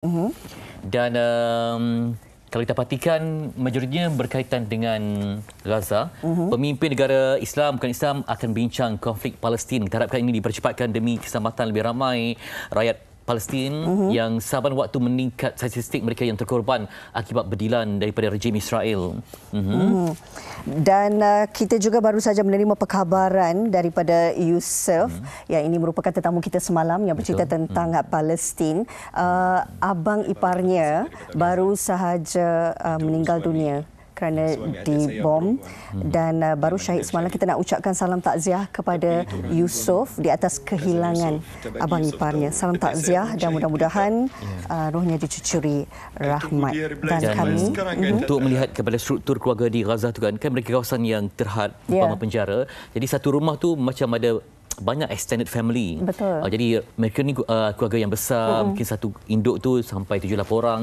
Mm-hmm. Dan um, kalau kita perhatikan majoritinya berkaitan dengan Gaza, uh-huh. pemimpin negara Islam bukan Islam akan bincang konflik Palestin. Kita harapkan ini dipercepatkan demi keselamatan lebih ramai rakyat Palestin uh-huh. yang saban waktu meningkat statistik mereka yang terkorban akibat bedilan daripada rejim Israel. Uh-huh. Uh-huh. Dan uh, kita juga baru saja menerima perkhabaran daripada Yusuf uh-huh. yang ini merupakan tetamu kita semalam yang bercerita Betul. tentang uh-huh. Palestin. Uh, abang iparnya baru sahaja uh, meninggal dunia kerana dibom dan uh, baru syahid semalam kita nak ucapkan salam takziah kepada Yusof di atas kehilangan abang iparnya salam takziah dan mudah-mudahan uh, rohnya dicucuri rahmat dan kami mhm. untuk melihat kepada struktur keluarga di Gaza tu kan kan mereka kawasan yang terhad ya. umpama penjara jadi satu rumah tu macam ada banyak extended family. Betul. Ah, uh, jadi mereka ni uh, keluarga yang besar, hmm. mungkin satu induk tu sampai tujuh lapan orang.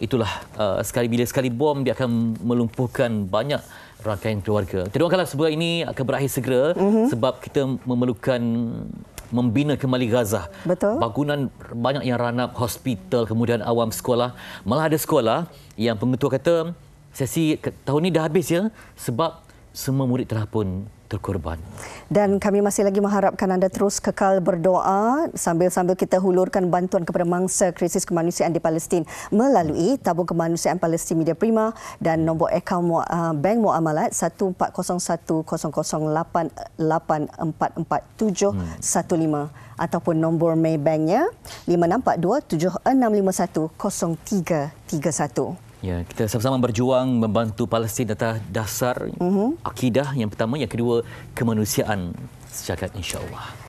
Itulah uh, sekali bila sekali bom dia akan melumpuhkan banyak rakan keluarga. Terdoakanlah sebuah ini akan berakhir segera mm-hmm. sebab kita memerlukan membina kembali Gaza. Betul. Bangunan banyak yang ranap, hospital, kemudian awam sekolah. Malah ada sekolah yang pengetua kata sesi tahun ini dah habis ya sebab semua murid telah pun terkorban. Dan kami masih lagi mengharapkan anda terus kekal berdoa sambil-sambil kita hulurkan bantuan kepada mangsa krisis kemanusiaan di Palestin melalui tabung kemanusiaan Palestin Media Prima dan nombor akaun ah, bank muamalat 1401008844715. Hmm ataupun nombor Maybanknya 5427651 0331. Ya, kita sama-sama berjuang membantu Palestin atas dasar uh-huh. akidah yang pertama, yang kedua kemanusiaan. Sejagat insya-Allah.